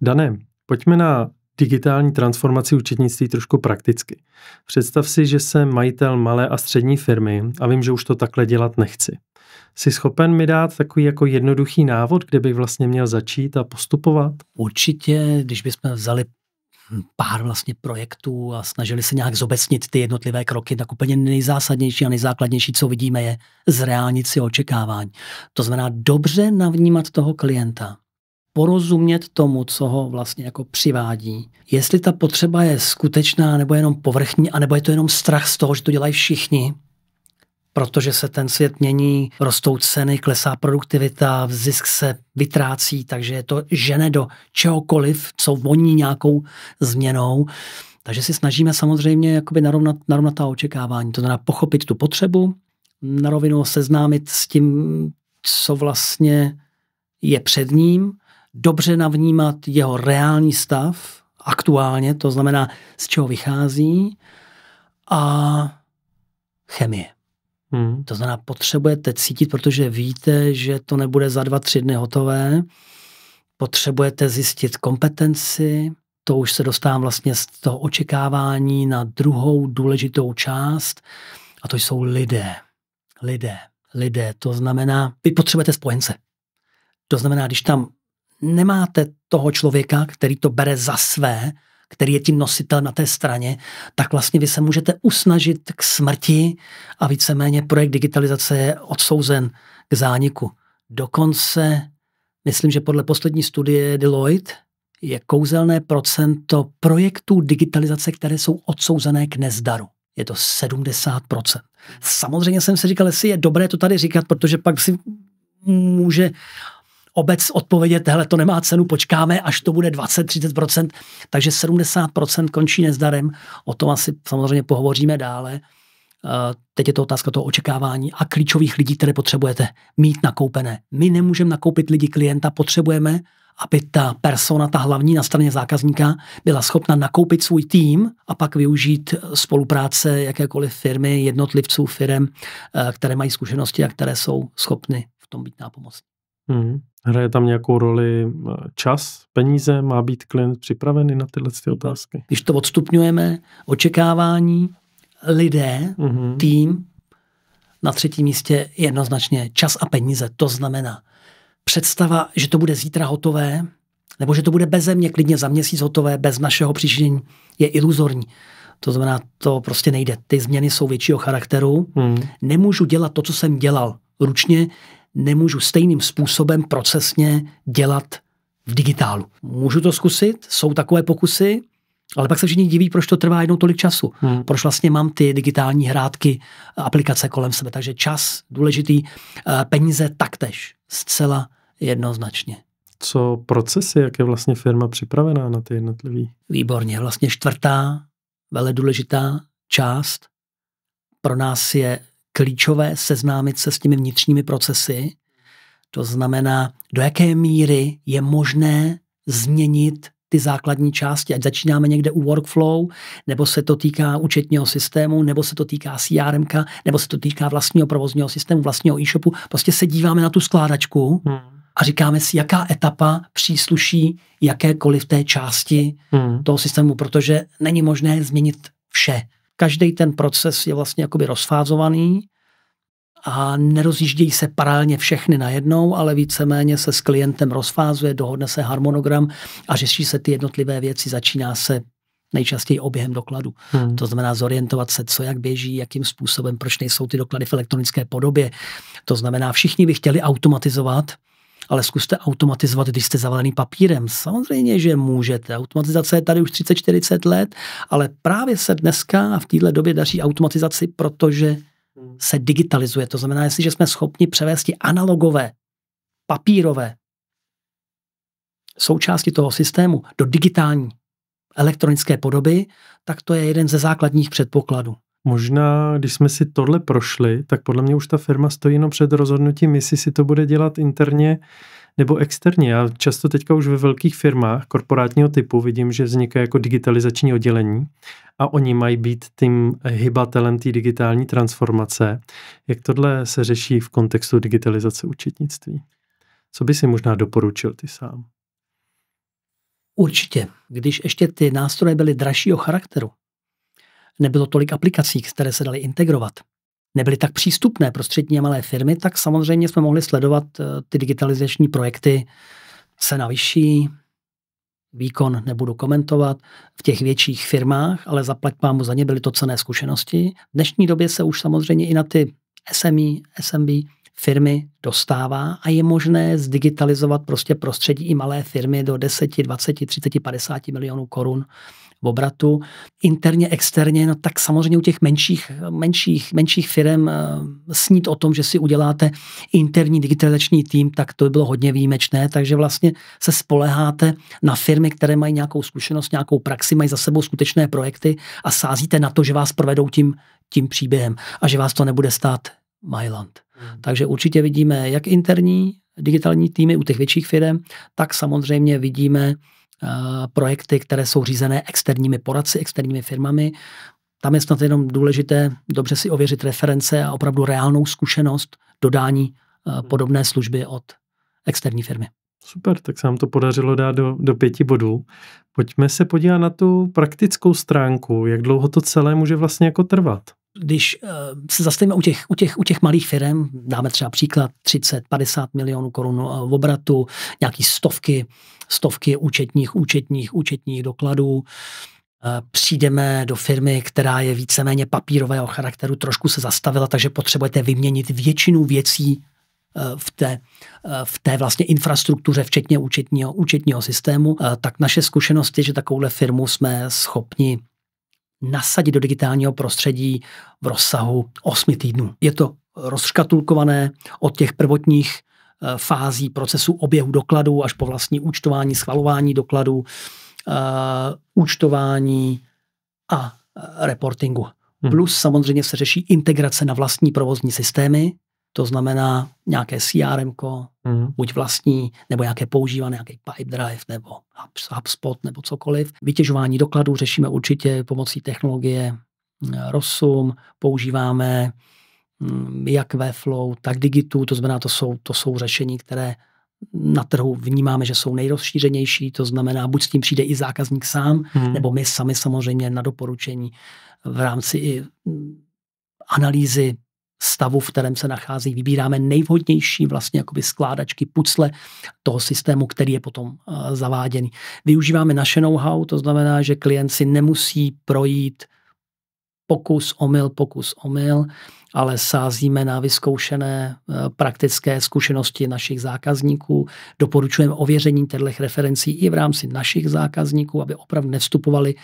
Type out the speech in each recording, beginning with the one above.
Dané, pojďme na digitální transformaci účetnictví trošku prakticky. Představ si, že jsem majitel malé a střední firmy a vím, že už to takhle dělat nechci. Jsi schopen mi dát takový jako jednoduchý návod, kde bych vlastně měl začít a postupovat? Určitě, když bychom vzali pár vlastně projektů a snažili se nějak zobecnit ty jednotlivé kroky, tak úplně nejzásadnější a nejzákladnější, co vidíme, je zreálnit si očekávání. To znamená dobře navnímat toho klienta, porozumět tomu, co ho vlastně jako přivádí. Jestli ta potřeba je skutečná, nebo jenom povrchní, anebo je to jenom strach z toho, že to dělají všichni, protože se ten svět mění, rostou ceny, klesá produktivita, zisk se vytrácí, takže je to žene do čehokoliv, co voní nějakou změnou. Takže si snažíme samozřejmě jakoby narovnat, narovnat ta očekávání, to znamená pochopit tu potřebu, na rovinu seznámit s tím, co vlastně je před ním dobře navnímat jeho reální stav, aktuálně, to znamená, z čeho vychází, a chemie. Hmm. To znamená, potřebujete cítit, protože víte, že to nebude za dva, tři dny hotové. Potřebujete zjistit kompetenci, to už se dostávám vlastně z toho očekávání na druhou důležitou část, a to jsou lidé. Lidé, lidé, to znamená, vy potřebujete spojence. To znamená, když tam nemáte toho člověka, který to bere za své, který je tím nositel na té straně, tak vlastně vy se můžete usnažit k smrti a víceméně projekt digitalizace je odsouzen k zániku. Dokonce, myslím, že podle poslední studie Deloitte, je kouzelné procento projektů digitalizace, které jsou odsouzené k nezdaru. Je to 70%. Samozřejmě jsem si říkal, jestli je dobré to tady říkat, protože pak si může obec odpovědět, hele, to nemá cenu, počkáme, až to bude 20-30%, takže 70% končí nezdarem. O tom asi samozřejmě pohovoříme dále. Eh, teď je to otázka toho očekávání a klíčových lidí, které potřebujete mít nakoupené. My nemůžeme nakoupit lidi klienta, potřebujeme, aby ta persona, ta hlavní na straně zákazníka, byla schopna nakoupit svůj tým a pak využít spolupráce jakékoliv firmy, jednotlivců, firm, eh, které mají zkušenosti a které jsou schopny v tom být nápomocní. Mm. Hraje tam nějakou roli eh, čas, peníze? Má být klient připravený na tyhle ty otázky? Když to odstupňujeme, očekávání, lidé, mm-hmm. tým, na třetím místě jednoznačně čas a peníze. To znamená představa, že to bude zítra hotové, nebo že to bude bez mě, klidně za měsíc hotové, bez našeho přičinění, je iluzorní. To znamená, to prostě nejde. Ty změny jsou většího charakteru. Mm. Nemůžu dělat to, co jsem dělal ručně, nemůžu stejným způsobem procesně dělat v digitálu. Můžu to zkusit, jsou takové pokusy, ale pak se všichni diví, proč to trvá jednou tolik času. Hmm. Proč vlastně mám ty digitální hrádky, aplikace kolem sebe. Takže čas důležitý, eh, peníze taktež. Zcela jednoznačně. Co procesy, jak je vlastně firma připravená na ty jednotlivý? Výborně. Vlastně čtvrtá, vele důležitá část pro nás je klíčové seznámit se s těmi vnitřními procesy. To znamená, do jaké míry je možné změnit ty základní části, ať začínáme někde u workflow, nebo se to týká účetního systému, nebo se to týká CRM, nebo se to týká vlastního provozního systému, vlastního e-shopu. Prostě se díváme na tu skládačku hmm. a říkáme si, jaká etapa přísluší jakékoliv té části hmm. toho systému, protože není možné změnit vše každý ten proces je vlastně jakoby rozfázovaný a nerozjíždějí se paralelně všechny najednou, ale víceméně se s klientem rozfázuje, dohodne se harmonogram a řeší se ty jednotlivé věci, začíná se nejčastěji oběhem dokladu. Hmm. To znamená zorientovat se, co jak běží, jakým způsobem, proč nejsou ty doklady v elektronické podobě. To znamená, všichni by chtěli automatizovat, ale zkuste automatizovat, když jste zavalený papírem. Samozřejmě, že můžete. Automatizace je tady už 30-40 let, ale právě se dneska a v této době daří automatizaci, protože se digitalizuje. To znamená, jestliže jsme schopni převést analogové, papírové součásti toho systému do digitální elektronické podoby, tak to je jeden ze základních předpokladů. Možná, když jsme si tohle prošli, tak podle mě už ta firma stojí jenom před rozhodnutím, jestli si to bude dělat interně nebo externě. Já často teďka už ve velkých firmách korporátního typu vidím, že vzniká jako digitalizační oddělení a oni mají být tím hybatelem té digitální transformace. Jak tohle se řeší v kontextu digitalizace učitnictví? Co by si možná doporučil ty sám? Určitě. Když ještě ty nástroje byly dražšího charakteru, nebylo tolik aplikací, které se daly integrovat, nebyly tak přístupné pro střední a malé firmy, tak samozřejmě jsme mohli sledovat eh, ty digitalizační projekty cena vyšší, výkon nebudu komentovat, v těch větších firmách, ale zaplať pámu za ně byly to cené zkušenosti. V dnešní době se už samozřejmě i na ty SME, SMB firmy dostává a je možné zdigitalizovat prostě prostředí i malé firmy do 10, 20, 30, 50 milionů korun v obratu. Interně, externě, no tak samozřejmě u těch menších, menších, menších firm eh, snít o tom, že si uděláte interní digitalizační tým, tak to by bylo hodně výjimečné, takže vlastně se spoleháte na firmy, které mají nějakou zkušenost, nějakou praxi, mají za sebou skutečné projekty a sázíte na to, že vás provedou tím, tím příběhem a že vás to nebude stát myland. Mhm. Takže určitě vidíme jak interní digitální týmy u těch větších firm, tak samozřejmě vidíme eh, projekty, které jsou řízené externími poradci, externími firmami. Tam je snad jenom důležité dobře si ověřit reference a opravdu reálnou zkušenost dodání eh, mhm. podobné služby od externí firmy. Super, tak se nám to podařilo dát do, do pěti bodů. Pojďme se podívat na tu praktickou stránku, jak dlouho to celé může vlastně jako trvat když uh, se zastavíme u těch, u, těch, u těch malých firm, dáme třeba příklad 30, 50 milionů korun eh, v obratu, nějaký stovky, stovky účetních, účetních, účetních dokladů, eh, přijdeme do firmy, která je víceméně papírového charakteru, trošku se zastavila, takže potřebujete vyměnit většinu věcí v té, v té vlastně infrastruktuře, včetně účetního, účetního systému, tak naše zkušenost je, že takovouhle firmu jsme schopni nasadit do digitálního prostředí v rozsahu 8 týdnů. Je to rozškatulkované od těch prvotních eh, fází procesu oběhu dokladů až po vlastní účtování, schvalování dokladů, eh, účtování a eh, reportingu. Hmm. Plus samozřejmě se řeší integrace na vlastní provozní systémy, to znamená nějaké CRM, mm. buď vlastní, nebo nějaké používané, nějaký pipe drive, nebo HubSpot, nebo cokoliv. Vytěžování dokladů řešíme určitě pomocí technologie mm, Rosum, používáme mm, jak ve Flow, tak Digitu, to znamená, to jsou, to jsou řešení, které na trhu vnímáme, že jsou nejrozšířenější, to znamená, buď s tím přijde i zákazník sám, hmm. nebo my sami samozřejmě na doporučení v rámci i mm, analýzy stavu, v kterém se nachází. Vybíráme nejvhodnější vlastně jakoby skládačky, pucle toho systému, který je potom eh, zaváděný. Využíváme naše know-how, to znamená, že klient si nemusí projít pokus, omyl, pokus, omyl, ale sázíme na vyzkoušené eh, praktické zkušenosti našich zákazníků. Doporučujeme ověření těchto referencí i v rámci našich zákazníků, aby opravdu nevstupovali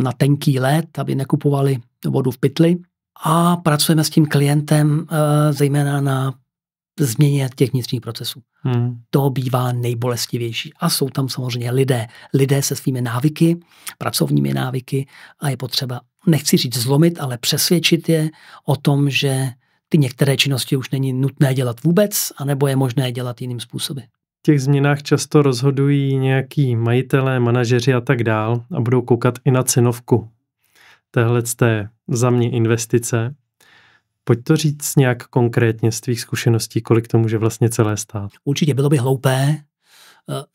na tenký led, aby nekupovali vodu v pytli, a pracujeme s tím klientem eh, zejména na změně těch vnitřních procesů. Hmm. To bývá nejbolestivější. A jsou tam samozřejmě lidé. Lidé se svými návyky, pracovními návyky a je potřeba, nechci říct zlomit, ale přesvědčit je o tom, že ty některé činnosti už není nutné dělat vůbec, anebo je možné dělat jiným způsoby. V těch změnách často rozhodují nějaký majitelé, manažeři a tak dál a budou koukat i na cenovku téhle té za mě investice. Pojď to říct nějak konkrétně z tvých zkušeností, kolik to může vlastně celé stát. Určitě bylo by hloupé eh,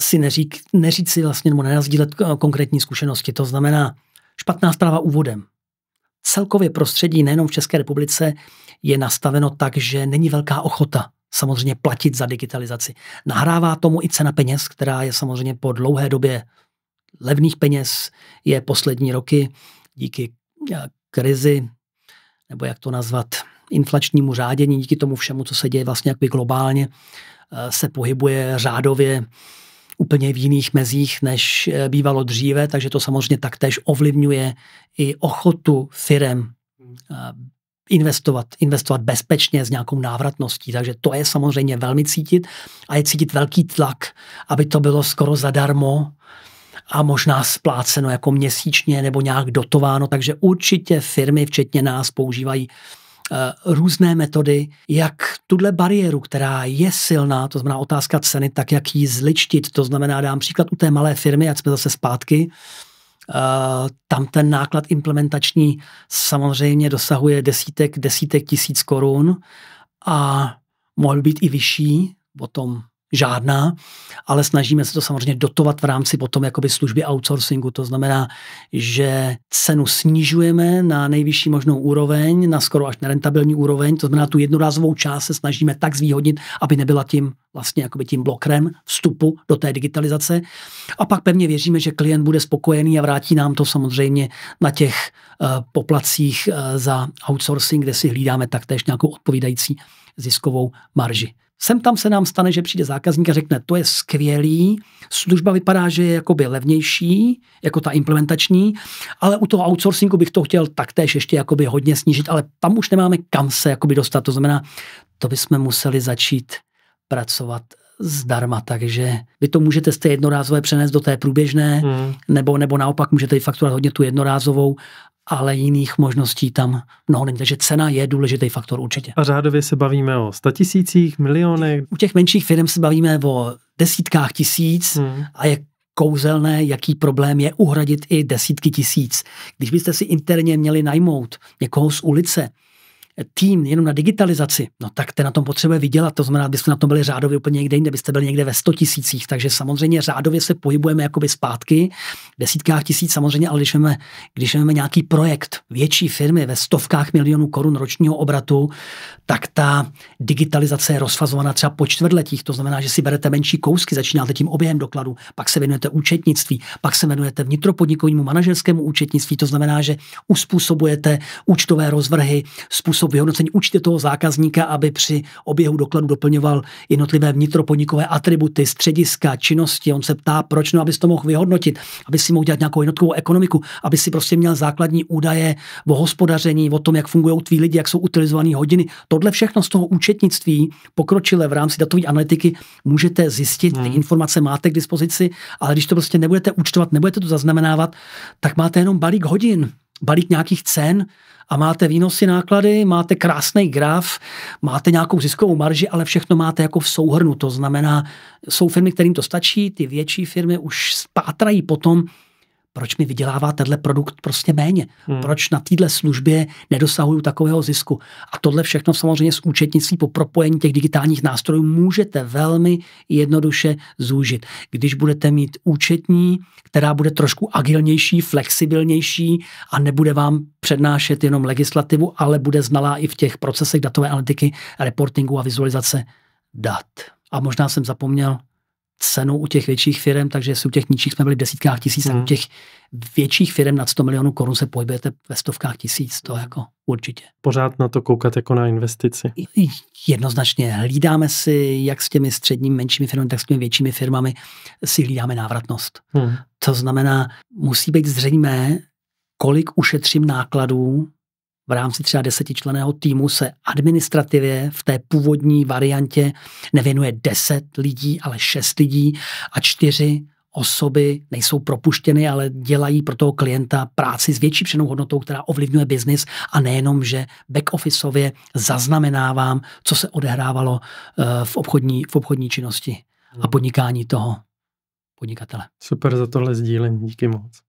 si neřík, neříct si vlastně nebo nenazdílet eh, konkrétní zkušenosti. To znamená špatná zpráva úvodem. Celkově prostředí nejenom v České republice je nastaveno tak, že není velká ochota samozřejmě platit za digitalizaci. Nahrává tomu i cena peněz, která je samozřejmě po dlouhé době levných peněz, je poslední roky díky krizi, nebo jak to nazvat, inflačnímu řádění, díky tomu všemu, co se děje vlastně jakoby globálně, eh, se pohybuje řádově úplně v jiných mezích, než eh, bývalo dříve, takže to samozřejmě taktéž ovlivňuje i ochotu firem eh, investovat, investovat bezpečně s nějakou návratností. Takže to je samozřejmě velmi cítit a je cítit velký tlak, aby to bylo skoro zadarmo, a možná spláceno jako měsíčně nebo nějak dotováno, takže určitě firmy, včetně nás, používají eh, různé metody, jak tuhle bariéru, která je silná, to znamená otázka ceny, tak jak ji zličtit. To znamená, dám příklad u té malé firmy, ať jsme zase zpátky, eh, tam ten náklad implementační samozřejmě dosahuje desítek, desítek tisíc korun a mohl být i vyšší, o tom žádná, ale snažíme se to samozřejmě dotovat v rámci potom jakoby služby outsourcingu. To znamená, že cenu snižujeme na nejvyšší možnou úroveň, na skoro až nerentabilní úroveň, to znamená tu jednorázovou část se snažíme tak zvýhodnit, aby nebyla tím vlastně jakoby tím blokrem vstupu do té digitalizace. A pak pevně věříme, že klient bude spokojený a vrátí nám to samozřejmě na těch eh, poplacích eh, za outsourcing, kde si hlídáme taktéž nějakou odpovídající ziskovou marži. Sem tam se nám stane, že přijde zákazník a řekne, to je skvělý, služba vypadá, že je jakoby levnější, jako ta implementační, ale u toho outsourcingu bych to chtěl taktéž ještě jakoby hodně snížit, ale tam už nemáme kam se jakoby dostat. To znamená, to bychom museli začít pracovat zdarma, takže vy to můžete z té jednorázové přenést do té průběžné, mm. nebo, nebo naopak můžete i fakturovat hodně tu jednorázovou ale jiných možností tam mnoho není. Takže cena je důležitý faktor určitě. A řádově se bavíme o statisících, milionech? U těch menších firm se bavíme o desítkách tisíc hmm. a je kouzelné, jaký problém je uhradit i desítky tisíc. Když byste si interně měli najmout někoho z ulice, tým jenom na digitalizaci, no tak ten na tom potřebuje vydělat. To znamená, byste na tom byli řádově úplně někde jinde, byste byli někde ve 100 tisících. Takže samozřejmě řádově se pohybujeme jakoby zpátky, v desítkách tisíc samozřejmě, ale když máme, když máme nějaký projekt větší firmy ve stovkách milionů korun ročního obratu, tak ta digitalizace je rozfazovaná třeba po čtvrtletích. To znamená, že si berete menší kousky, začínáte tím objem dokladu, pak se věnujete účetnictví, pak se věnujete vnitropodnikovému manažerskému účetnictví. To znamená, že uspůsobujete účtové rozvrhy, způsob způsob vyhodnocení účty toho zákazníka, aby při oběhu dokladu doplňoval jednotlivé vnitropodnikové atributy, střediska, činnosti. On se ptá, proč, no, aby to mohl vyhodnotit, aby si mohl dělat nějakou jednotkovou ekonomiku, aby si prostě měl základní údaje o hospodaření, o tom, jak fungují tví lidi, jak jsou utilizované hodiny. Tohle všechno z toho účetnictví pokročile v rámci datové analytiky můžete zjistit, hmm. ty informace máte k dispozici, ale když to prostě nebudete účtovat, nebudete to zaznamenávat, tak máte jenom balík hodin balík nějakých cen a máte výnosy náklady, máte krásný graf, máte nějakou ziskovou marži, ale všechno máte jako v souhrnu. To znamená, jsou firmy, kterým to stačí, ty větší firmy už spátrají potom, proč mi vydělává tenhle produkt prostě méně? Hmm. Proč na téhle službě nedosahuju takového zisku? A tohle všechno samozřejmě s účetnicí po propojení těch digitálních nástrojů můžete velmi jednoduše zúžit. Když budete mít účetní, která bude trošku agilnější, flexibilnější a nebude vám přednášet jenom legislativu, ale bude znalá i v těch procesech datové analytiky, reportingu a vizualizace dat. A možná jsem zapomněl cenu u těch větších firm, takže jsou u těch nižších jsme byli v desítkách tisíc, hmm. a u těch větších firm nad 100 milionů korun se pohybujete ve stovkách tisíc, to jako určitě. Pořád na to koukat jako na investici. Jednoznačně. Hlídáme si, jak s těmi středními, menšími firmami, tak s těmi většími firmami si hlídáme návratnost. Hmm. To znamená, musí být zřejmé, kolik ušetřím nákladů v rámci třeba desetičleného týmu se administrativě v té původní variantě nevěnuje deset lidí, ale šest lidí a čtyři osoby nejsou propuštěny, ale dělají pro toho klienta práci s větší přenou hodnotou, která ovlivňuje biznis a nejenom, že back-officeově zaznamenávám, co se odehrávalo eh, v obchodní, v obchodní činnosti a podnikání toho podnikatele. Super za tohle sdílení, díky moc.